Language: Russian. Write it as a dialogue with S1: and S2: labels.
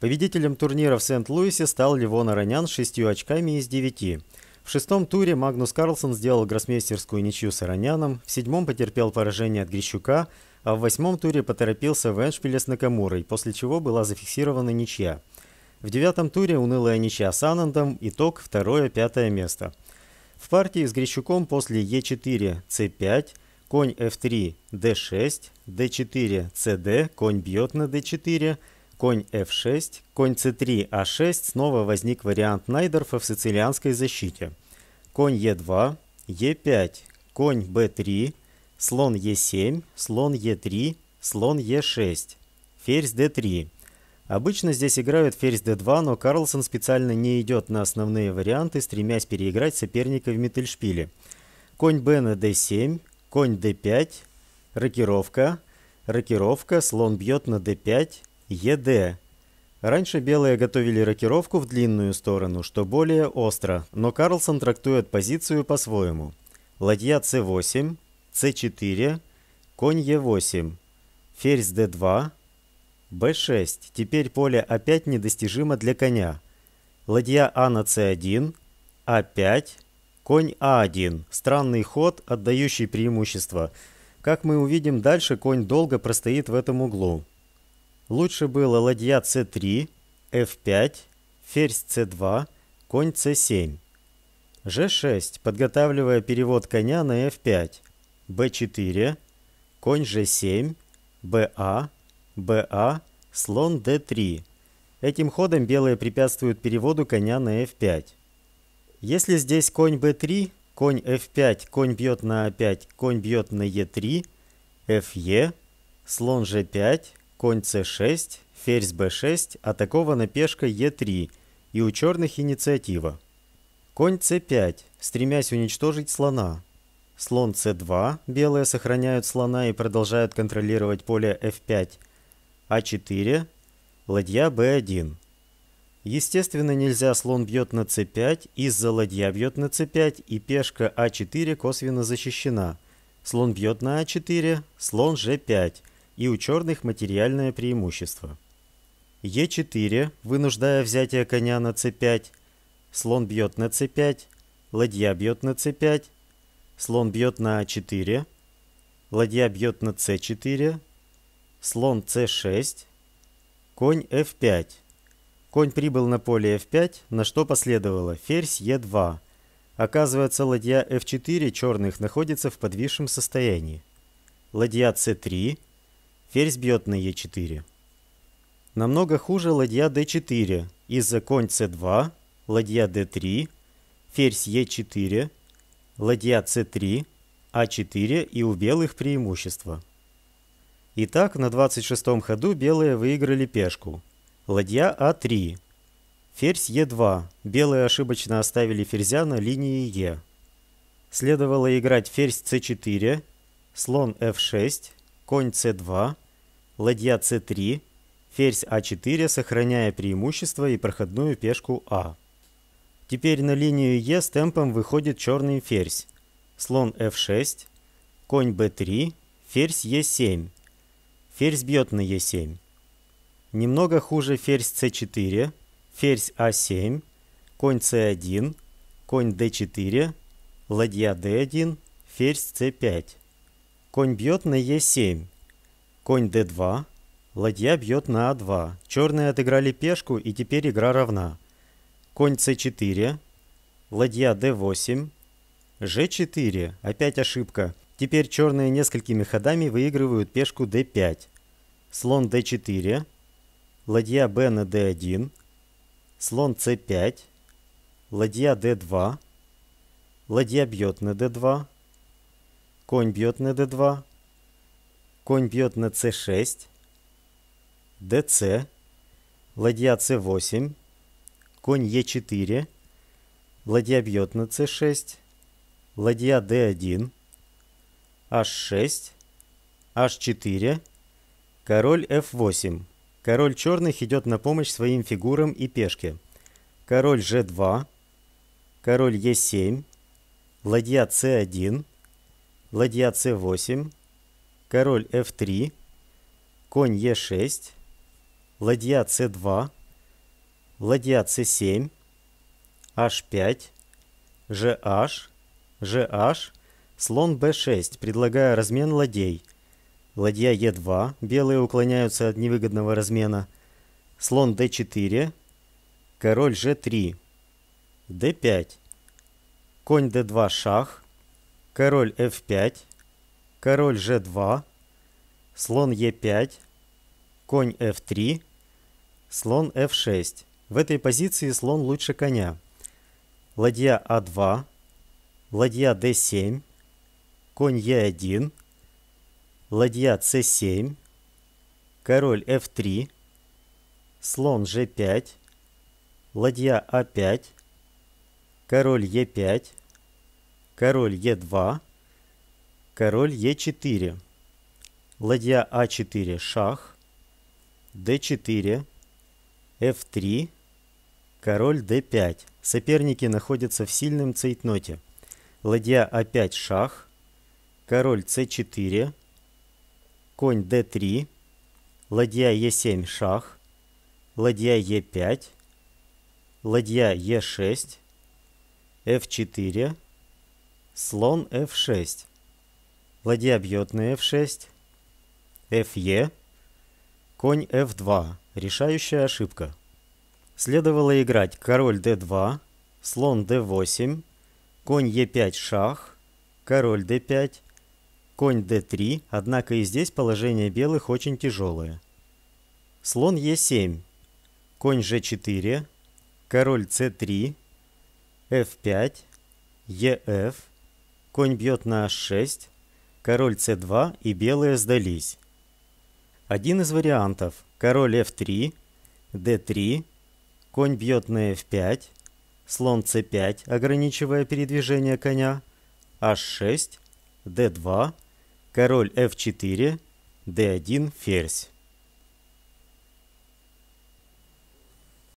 S1: Победителем турнира в Сент-Луисе стал Ливон Аронян с шестью очками из девяти. В шестом туре Магнус Карлсон сделал гроссмейстерскую ничью с Ароняном, в седьмом потерпел поражение от Грищука, а в восьмом туре поторопился в Эншпиле с Накамурой, после чего была зафиксирована ничья. В девятом туре унылая ничья с Анандом, итог второе-пятое место. В партии с Грищуком после Е4, c 5 конь F3, D6, D4, CD, конь бьет на D4, конь f6, конь c3, a6, а снова возник вариант Найдорфа в сицилианской защите. Конь e2, e5, конь b3, слон e7, слон e3, слон e6, ферзь d3. Обычно здесь играют ферзь d2, но Карлсон специально не идет на основные варианты, стремясь переиграть соперника в метельшпиле. Конь b на d7, конь d5, рокировка, рокировка, слон бьет на d5, ЕД. Раньше белые готовили рокировку в длинную сторону, что более остро, но Карлсон трактует позицию по-своему. Ладья c 8 c 4 конь e 8 ферзь d 2 b 6 Теперь поле опять недостижимо для коня. Ладья А на С1, А5, конь А1. Странный ход, отдающий преимущество. Как мы увидим дальше, конь долго простоит в этом углу. Лучше было ладья c3, f5, ферзь c2, конь c7. g6, подготавливая перевод коня на f5, b4, конь g7, ba, ba, слон d3. Этим ходом белые препятствуют переводу коня на f5. Если здесь конь b3, конь f5, конь бьет на a5, конь бьет на e3, fe, слон g5, Конь c6, ферзь b6, атакована пешка e3, и у черных инициатива. Конь c5, стремясь уничтожить слона. Слон c2, белые сохраняют слона и продолжают контролировать поле f5. a 4 ладья b1. Естественно, нельзя слон бьет на c5, из-за ладья бьет на c5, и пешка a а 4 косвенно защищена. Слон бьет на a а 4 слон g5 и у черных материальное преимущество. Е4, вынуждая взятие коня на c5, слон бьет на c5, ладья бьет на c5, слон бьет на a а 4 ладья бьет на c4, слон c6, конь f5. Конь прибыл на поле f5, на что последовало ферзь e2. Оказывается, ладья f4 черных находится в подвисшем состоянии. Ладья c3, Ферзь бьет на Е4. Намного хуже ладья d4. Из-за конь c2, ладья d3, ферзь e4, ладья c3, а4 и у белых преимущество. Итак, на 26 ходу белые выиграли пешку. Ладья а3. Ферзь e2. Белые ошибочно оставили ферзя на линии e. Следовало играть ферзь c4, слон f6, конь c2, ладья c3, ферзь a а 4 сохраняя преимущество и проходную пешку а. Теперь на линию е с темпом выходит черный ферзь, слон f6, конь b3, ферзь e7. Ферзь бьет на e7. Немного хуже ферзь c4, ферзь a а 7 конь c1, конь d4, ладья d1, ферзь c5. Конь бьет на Е7. Конь d2. Ладья бьет на А2. Черные отыграли пешку, и теперь игра равна. Конь с 4 Ладья d8. g4. Опять ошибка. Теперь черные несколькими ходами выигрывают пешку d5. Слон d4. Ладья b на d1. Слон c5. Ладья d2. Ладья бьет на d2. Конь бьет на d2. Конь бьет на c6. dc. Ладья c8. Конь e4. Ладья бьет на c6. Ладья d1. h6. h4. Король f8. Король черных идет на помощь своим фигурам и пешке. Король g2. Король e7. Ладья c1 ладья c8, король f3, конь e6, ладья c2, ладья c7, h5, gh, gh, слон b6, предлагая размен ладей. Ладья e2, белые уклоняются от невыгодного размена. Слон d4, король g3, d5, конь d2 шах, король f5, король g2, слон e5, конь f3, слон f6. В этой позиции слон лучше коня. Ладья а2, ладья d7, конь e1, ладья c7, король f3, слон g5, ладья а5, король e5, король Е2, король Е4, ладья А4, шах, d4, f3, король d5. Соперники находятся в сильном цейтноте. Ладья а 5 шах, король c4, конь d3, ладья е 7 шах, ладья е 5 ладья е 6 f4, Слон f6. Ладья бьет на f6. fe. Конь f2. Решающая ошибка. Следовало играть король d2, слон d8, конь e5 шах, король d5, конь d3, однако и здесь положение белых очень тяжелое. Слон e7, конь g4, король c3, f5, ef, Конь бьет на h6, король c2 и белые сдались. Один из вариантов – король f3, d3, конь бьет на f5, слон c5, ограничивая передвижение коня, h6, а d2, король f4, d1, ферзь.